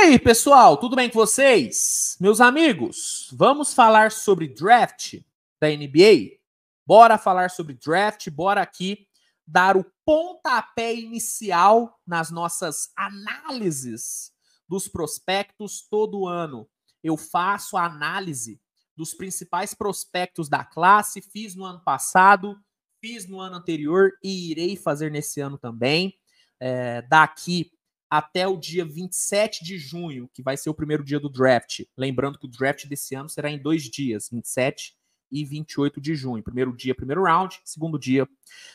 aí, pessoal, tudo bem com vocês? Meus amigos, vamos falar sobre draft da NBA? Bora falar sobre draft, bora aqui dar o pontapé inicial nas nossas análises dos prospectos todo ano. Eu faço a análise dos principais prospectos da classe, fiz no ano passado, fiz no ano anterior e irei fazer nesse ano também. É, daqui até o dia 27 de junho, que vai ser o primeiro dia do draft. Lembrando que o draft desse ano será em dois dias, 27 e 28 de junho. Primeiro dia, primeiro round, segundo dia,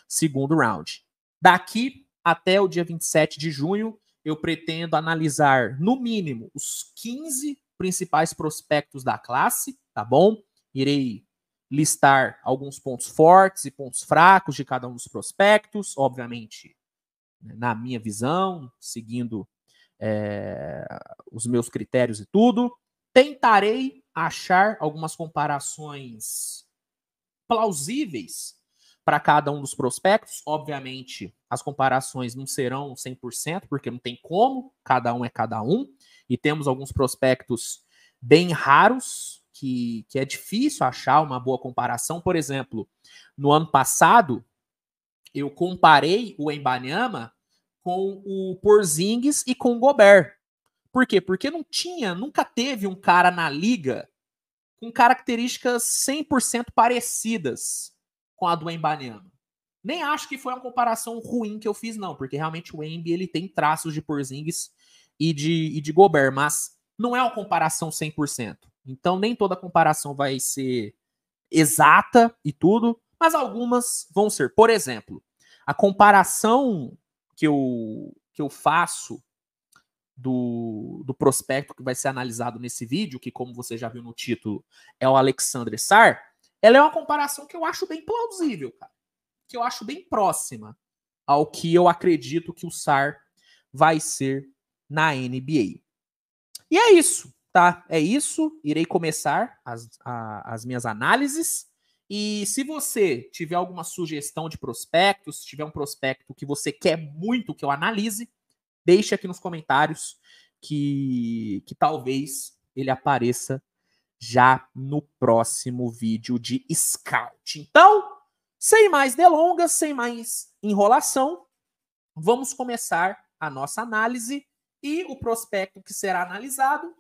segundo round. Daqui até o dia 27 de junho, eu pretendo analisar, no mínimo, os 15 principais prospectos da classe, tá bom? Irei listar alguns pontos fortes e pontos fracos de cada um dos prospectos, obviamente né, na minha visão, seguindo é, os meus critérios e tudo. Tentarei achar algumas comparações plausíveis para cada um dos prospectos. Obviamente, as comparações não serão 100%, porque não tem como, cada um é cada um. E temos alguns prospectos bem raros, que, que é difícil achar uma boa comparação. Por exemplo, no ano passado, eu comparei o Embanyama com o Porzingis e com o Gobert. Por quê? Porque não tinha, nunca teve um cara na liga com características 100% parecidas com a do Embaniano. Nem acho que foi uma comparação ruim que eu fiz, não, porque realmente o Embi ele tem traços de Porzingis e de, e de Gobert, mas não é uma comparação 100%. Então nem toda comparação vai ser exata e tudo, mas algumas vão ser. Por exemplo, a comparação que eu, que eu faço do, do prospecto que vai ser analisado nesse vídeo, que como você já viu no título, é o Alexandre Sar, ela é uma comparação que eu acho bem plausível, cara. Que eu acho bem próxima ao que eu acredito que o Sar vai ser na NBA. E é isso, tá? É isso. Irei começar as, a, as minhas análises. E se você tiver alguma sugestão de prospectos, se tiver um prospecto que você quer muito que eu analise, deixe aqui nos comentários que, que talvez ele apareça já no próximo vídeo de scout. Então, sem mais delongas, sem mais enrolação, vamos começar a nossa análise e o prospecto que será analisado,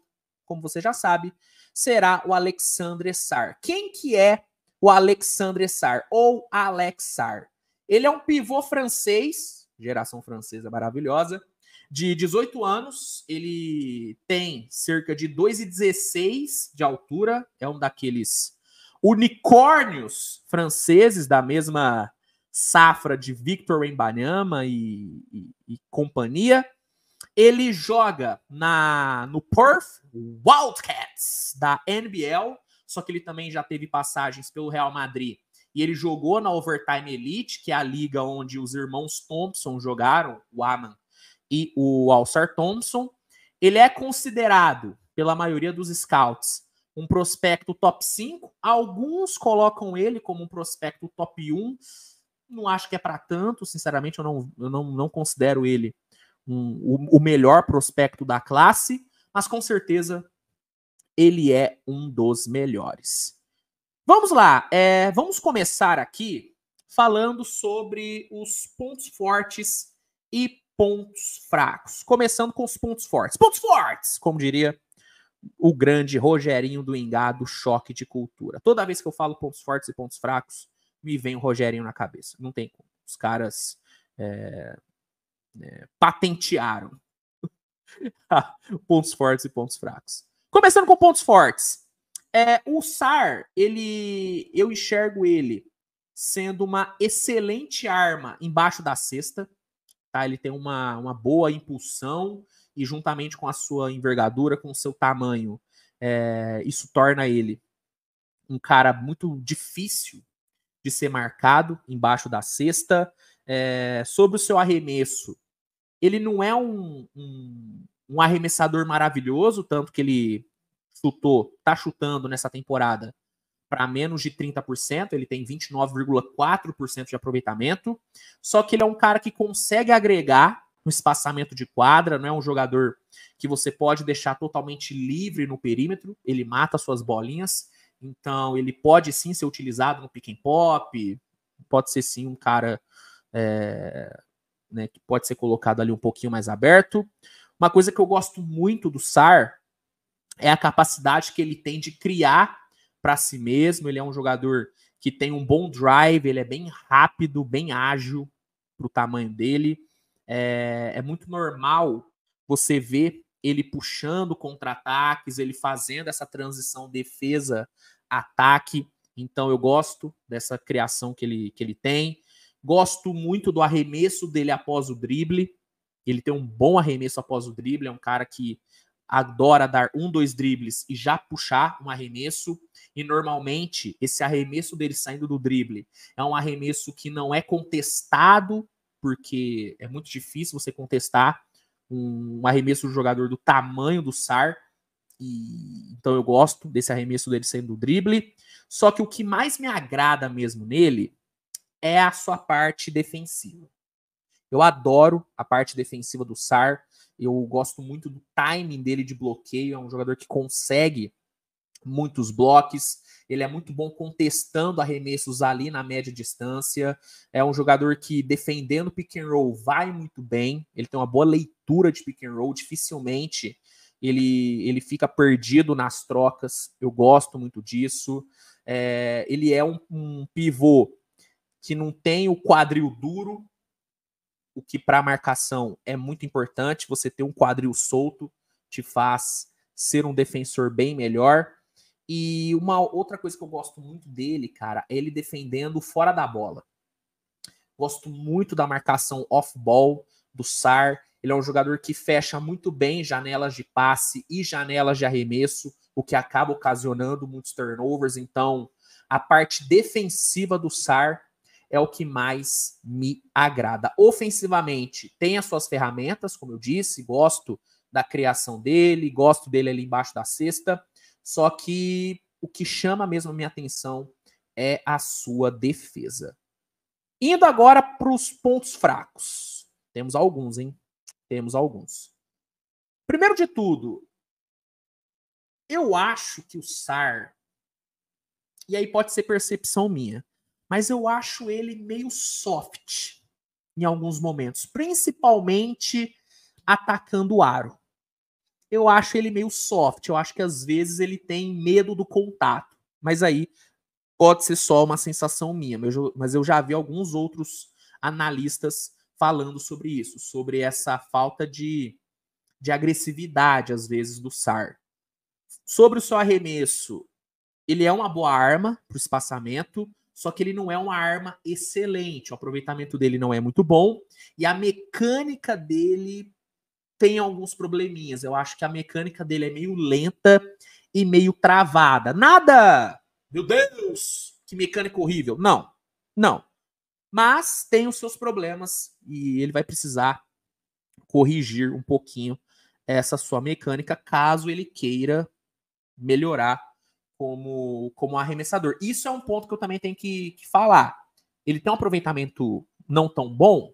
como você já sabe, será o Alexandre Sar. Quem que é o Alexandre Sar, ou Alex Sar. Ele é um pivô francês, geração francesa maravilhosa, de 18 anos, ele tem cerca de 2,16 de altura, é um daqueles unicórnios franceses da mesma safra de Victor Embanyama e, e, e companhia. Ele joga na no Perth Wildcats da NBL só que ele também já teve passagens pelo Real Madrid. E ele jogou na Overtime Elite, que é a liga onde os irmãos Thompson jogaram, o Aman e o Alcer Thompson. Ele é considerado, pela maioria dos scouts, um prospecto top 5. Alguns colocam ele como um prospecto top 1. Não acho que é para tanto, sinceramente, eu não, eu não, não considero ele um, o, o melhor prospecto da classe, mas com certeza ele é um dos melhores. Vamos lá, é, vamos começar aqui falando sobre os pontos fortes e pontos fracos. Começando com os pontos fortes. Pontos fortes, como diria o grande Rogerinho do Engado Choque de Cultura. Toda vez que eu falo pontos fortes e pontos fracos, me vem o Rogerinho na cabeça. Não tem como. Os caras é, é, patentearam pontos fortes e pontos fracos. Começando com pontos fortes. É, o SAR, ele, eu enxergo ele sendo uma excelente arma embaixo da cesta. Tá? Ele tem uma, uma boa impulsão e juntamente com a sua envergadura, com o seu tamanho, é, isso torna ele um cara muito difícil de ser marcado embaixo da cesta. É, sobre o seu arremesso, ele não é um, um, um arremessador maravilhoso, tanto que ele chutou, tá chutando nessa temporada para menos de 30%, ele tem 29,4% de aproveitamento. Só que ele é um cara que consegue agregar no espaçamento de quadra, não é um jogador que você pode deixar totalmente livre no perímetro, ele mata suas bolinhas, então ele pode sim ser utilizado no pick and pop, pode ser sim um cara é, né, que pode ser colocado ali um pouquinho mais aberto. Uma coisa que eu gosto muito do Sar é a capacidade que ele tem de criar para si mesmo. Ele é um jogador que tem um bom drive, ele é bem rápido, bem ágil para o tamanho dele. É, é muito normal você ver ele puxando contra-ataques, ele fazendo essa transição defesa-ataque. Então eu gosto dessa criação que ele, que ele tem. Gosto muito do arremesso dele após o drible. Ele tem um bom arremesso após o drible, é um cara que adora dar um, dois dribles e já puxar um arremesso. E normalmente esse arremesso dele saindo do drible é um arremesso que não é contestado, porque é muito difícil você contestar um arremesso do jogador do tamanho do Sar. E, então eu gosto desse arremesso dele saindo do drible. Só que o que mais me agrada mesmo nele é a sua parte defensiva. Eu adoro a parte defensiva do Sar. Eu gosto muito do timing dele de bloqueio. É um jogador que consegue muitos blocos. Ele é muito bom contestando arremessos ali na média distância. É um jogador que defendendo pick and roll vai muito bem. Ele tem uma boa leitura de pick and roll. Dificilmente ele, ele fica perdido nas trocas. Eu gosto muito disso. É, ele é um, um pivô que não tem o quadril duro, o que para marcação é muito importante. Você ter um quadril solto te faz ser um defensor bem melhor. E uma outra coisa que eu gosto muito dele, cara, é ele defendendo fora da bola. Gosto muito da marcação off-ball do Sar. Ele é um jogador que fecha muito bem janelas de passe e janelas de arremesso, o que acaba ocasionando muitos turnovers. Então, a parte defensiva do Sar é o que mais me agrada. Ofensivamente, tem as suas ferramentas, como eu disse, gosto da criação dele, gosto dele ali embaixo da cesta, só que o que chama mesmo a minha atenção é a sua defesa. Indo agora para os pontos fracos. Temos alguns, hein? Temos alguns. Primeiro de tudo, eu acho que o SAR, e aí pode ser percepção minha, mas eu acho ele meio soft em alguns momentos, principalmente atacando o aro. Eu acho ele meio soft, eu acho que às vezes ele tem medo do contato, mas aí pode ser só uma sensação minha, mas eu já vi alguns outros analistas falando sobre isso, sobre essa falta de, de agressividade, às vezes, do SAR. Sobre o seu arremesso, ele é uma boa arma para o espaçamento, só que ele não é uma arma excelente. O aproveitamento dele não é muito bom e a mecânica dele tem alguns probleminhas. Eu acho que a mecânica dele é meio lenta e meio travada. Nada! Meu Deus! Que mecânica horrível! Não, não. Mas tem os seus problemas e ele vai precisar corrigir um pouquinho essa sua mecânica caso ele queira melhorar como, como arremessador. Isso é um ponto que eu também tenho que, que falar. Ele tem um aproveitamento não tão bom?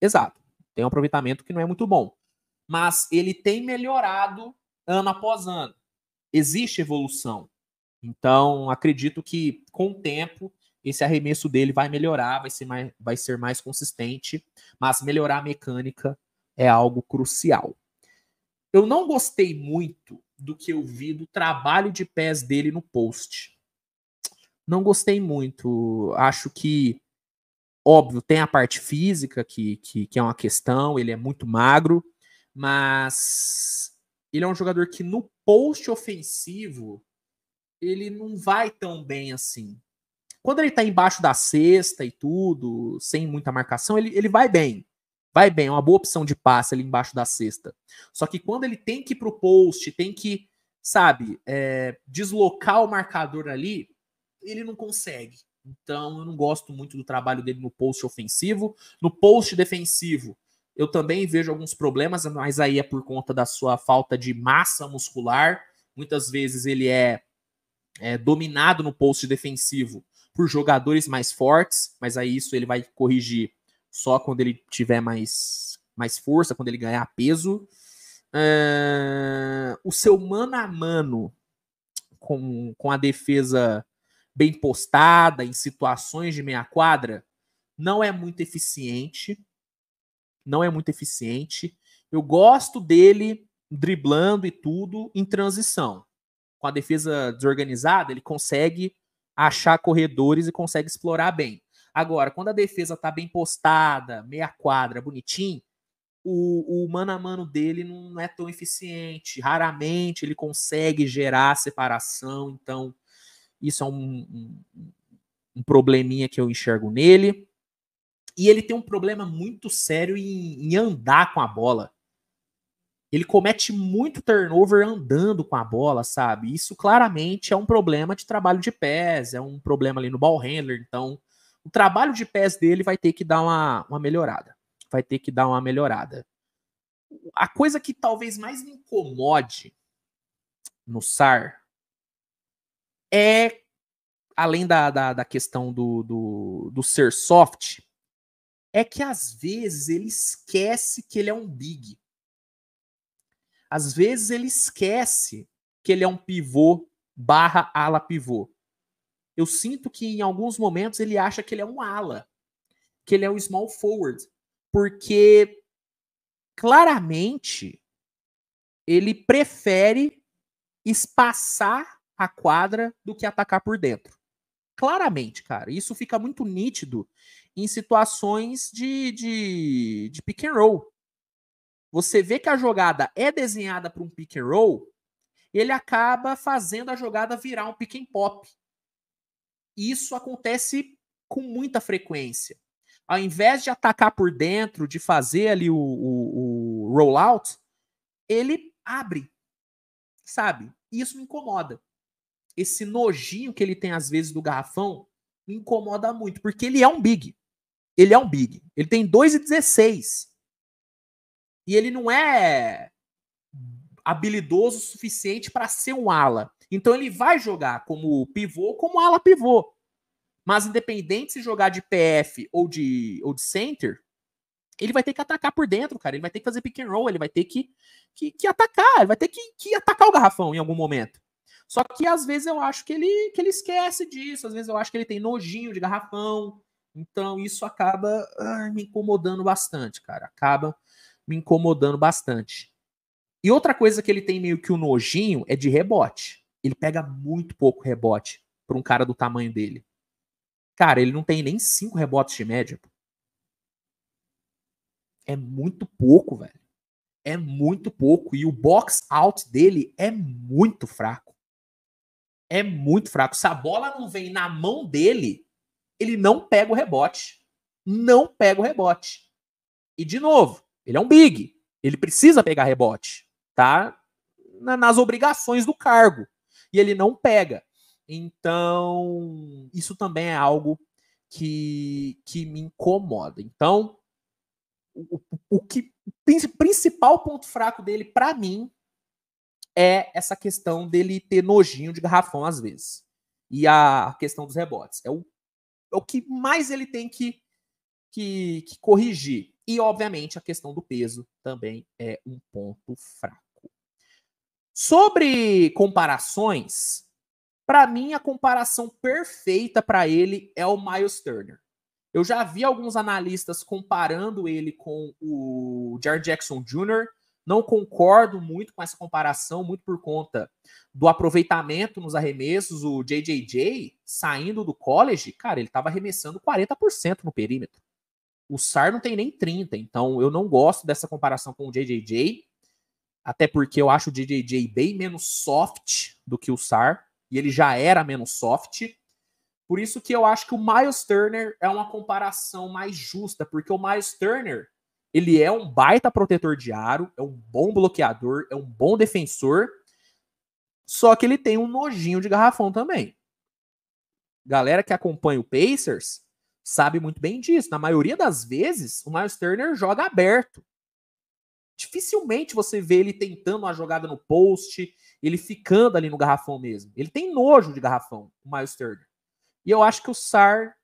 Exato. Tem um aproveitamento que não é muito bom. Mas ele tem melhorado ano após ano. Existe evolução. Então, acredito que com o tempo esse arremesso dele vai melhorar, vai ser mais, vai ser mais consistente, mas melhorar a mecânica é algo crucial. Eu não gostei muito do que eu vi do trabalho de pés dele no post. Não gostei muito. Acho que, óbvio, tem a parte física, que, que, que é uma questão, ele é muito magro, mas ele é um jogador que no post ofensivo ele não vai tão bem assim. Quando ele tá embaixo da cesta e tudo, sem muita marcação, ele, ele vai bem vai bem, é uma boa opção de passe ali embaixo da cesta. Só que quando ele tem que ir pro post, tem que, sabe, é, deslocar o marcador ali, ele não consegue. Então eu não gosto muito do trabalho dele no post ofensivo. No post defensivo, eu também vejo alguns problemas, mas aí é por conta da sua falta de massa muscular. Muitas vezes ele é, é dominado no post defensivo por jogadores mais fortes, mas aí isso ele vai corrigir só quando ele tiver mais, mais força, quando ele ganhar peso. Uh, o seu mano a mano com, com a defesa bem postada, em situações de meia quadra, não é muito eficiente. Não é muito eficiente. Eu gosto dele driblando e tudo em transição. Com a defesa desorganizada, ele consegue achar corredores e consegue explorar bem. Agora, quando a defesa tá bem postada, meia quadra, bonitinho, o, o mano a mano dele não é tão eficiente. Raramente ele consegue gerar separação. Então, isso é um, um, um probleminha que eu enxergo nele. E ele tem um problema muito sério em, em andar com a bola. Ele comete muito turnover andando com a bola, sabe? Isso claramente é um problema de trabalho de pés, é um problema ali no ball handler. Então, o trabalho de pés dele vai ter que dar uma, uma melhorada. Vai ter que dar uma melhorada. A coisa que talvez mais me incomode no SAR é, além da, da, da questão do, do, do ser soft, é que às vezes ele esquece que ele é um big. Às vezes ele esquece que ele é um pivô barra ala pivô. Eu sinto que em alguns momentos ele acha que ele é um ala, que ele é um small forward, porque claramente ele prefere espaçar a quadra do que atacar por dentro. Claramente, cara. Isso fica muito nítido em situações de, de, de pick and roll. Você vê que a jogada é desenhada para um pick and roll, ele acaba fazendo a jogada virar um pick and pop isso acontece com muita frequência. Ao invés de atacar por dentro, de fazer ali o, o, o rollout, ele abre, sabe? E isso me incomoda. Esse nojinho que ele tem às vezes do garrafão me incomoda muito, porque ele é um big. Ele é um big. Ele tem 2,16. E ele não é habilidoso o suficiente para ser um ala. Então ele vai jogar como pivô, ou como ala pivô. Mas independente se jogar de PF ou de, ou de center, ele vai ter que atacar por dentro, cara. Ele vai ter que fazer pick and roll, ele vai ter que, que, que atacar, ele vai ter que, que atacar o garrafão em algum momento. Só que às vezes eu acho que ele, que ele esquece disso, às vezes eu acho que ele tem nojinho de garrafão. Então isso acaba ah, me incomodando bastante, cara. Acaba me incomodando bastante. E outra coisa que ele tem meio que o um nojinho é de rebote ele pega muito pouco rebote para um cara do tamanho dele. Cara, ele não tem nem cinco rebotes de média. Pô. É muito pouco, velho. É muito pouco. E o box out dele é muito fraco. É muito fraco. Se a bola não vem na mão dele, ele não pega o rebote. Não pega o rebote. E de novo, ele é um big. Ele precisa pegar rebote. Tá nas obrigações do cargo e ele não pega. Então, isso também é algo que, que me incomoda. Então, o, o que principal ponto fraco dele para mim é essa questão dele ter nojinho de garrafão às vezes. E a questão dos rebotes. É o, é o que mais ele tem que, que, que corrigir. E, obviamente, a questão do peso também é um ponto fraco. Sobre comparações, para mim a comparação perfeita para ele é o Miles Turner. Eu já vi alguns analistas comparando ele com o Jar Jackson Jr. Não concordo muito com essa comparação, muito por conta do aproveitamento nos arremessos. O JJJ, saindo do college, cara, ele estava arremessando 40% no perímetro. O Sar não tem nem 30%, então eu não gosto dessa comparação com o JJJ. Até porque eu acho o DJJ bem menos soft do que o Sar. E ele já era menos soft. Por isso que eu acho que o Miles Turner é uma comparação mais justa. Porque o Miles Turner, ele é um baita protetor de aro. É um bom bloqueador. É um bom defensor. Só que ele tem um nojinho de garrafão também. Galera que acompanha o Pacers sabe muito bem disso. Na maioria das vezes, o Miles Turner joga aberto dificilmente você vê ele tentando uma jogada no post, ele ficando ali no garrafão mesmo. Ele tem nojo de garrafão, o Miles Turner. E eu acho que o Sar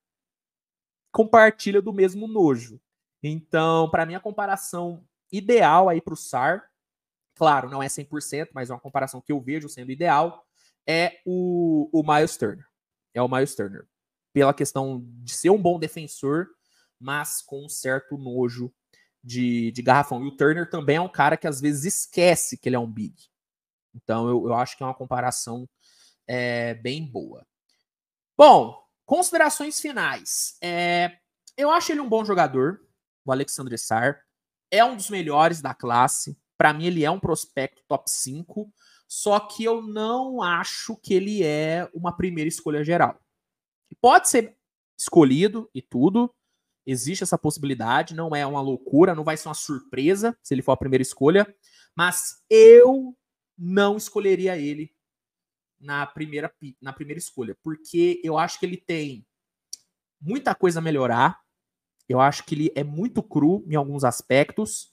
compartilha do mesmo nojo. Então, para mim, a comparação ideal aí para o Sar, claro, não é 100%, mas é uma comparação que eu vejo sendo ideal, é o, o Miles Turner. É o Miles Turner. Pela questão de ser um bom defensor, mas com um certo nojo de, de garrafão. E o Turner também é um cara que às vezes esquece que ele é um big. Então eu, eu acho que é uma comparação é, bem boa. Bom, considerações finais. É, eu acho ele um bom jogador, o Alexandre Sar. É um dos melhores da classe. Para mim, ele é um prospecto top 5. Só que eu não acho que ele é uma primeira escolha geral. Pode ser escolhido e tudo, Existe essa possibilidade, não é uma loucura, não vai ser uma surpresa se ele for a primeira escolha, mas eu não escolheria ele na primeira, na primeira escolha, porque eu acho que ele tem muita coisa a melhorar. Eu acho que ele é muito cru em alguns aspectos.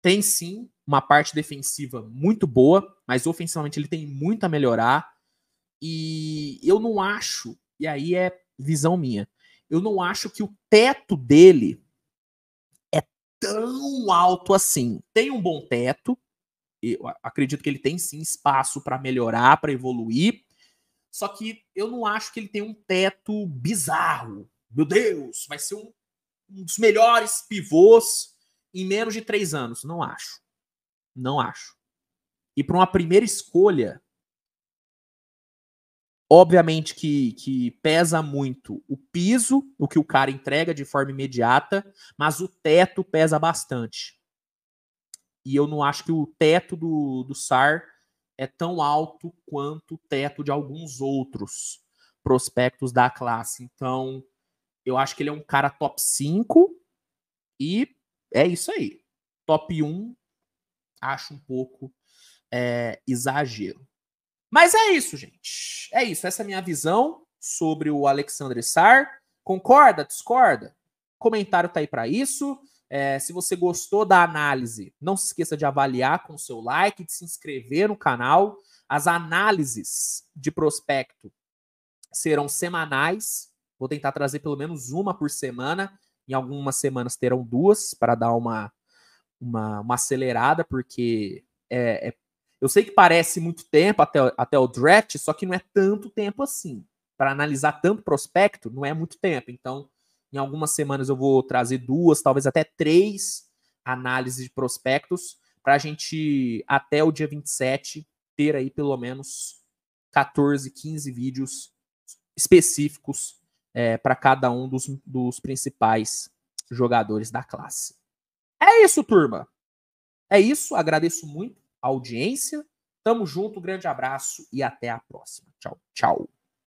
Tem sim uma parte defensiva muito boa, mas ofensivamente ele tem muito a melhorar. E eu não acho, e aí é visão minha, eu não acho que o teto dele é tão alto assim. Tem um bom teto, eu acredito que ele tem sim espaço para melhorar, para evoluir. Só que eu não acho que ele tem um teto bizarro. Meu Deus, vai ser um, um dos melhores pivôs em menos de três anos. Não acho. Não acho. E para uma primeira escolha, Obviamente que, que pesa muito o piso, o que o cara entrega de forma imediata, mas o teto pesa bastante. E eu não acho que o teto do, do SAR é tão alto quanto o teto de alguns outros prospectos da classe. Então, eu acho que ele é um cara top 5 e é isso aí. Top 1, acho um pouco é, exagero. Mas é isso, gente. É isso. Essa é a minha visão sobre o Alexandre Sar. Concorda? Discorda? Comentário tá aí para isso. É, se você gostou da análise, não se esqueça de avaliar com o seu like, de se inscrever no canal. As análises de prospecto serão semanais. Vou tentar trazer pelo menos uma por semana. Em algumas semanas terão duas para dar uma, uma, uma acelerada, porque é, é eu sei que parece muito tempo até, até o draft, só que não é tanto tempo assim. Para analisar tanto prospecto, não é muito tempo. Então, em algumas semanas eu vou trazer duas, talvez até três análises de prospectos, para a gente, até o dia 27, ter aí pelo menos 14, 15 vídeos específicos é, eh, para cada um dos, dos principais jogadores da classe. É isso, turma. É isso. Agradeço muito audiência. Tamo junto, grande abraço e até a próxima. Tchau, tchau.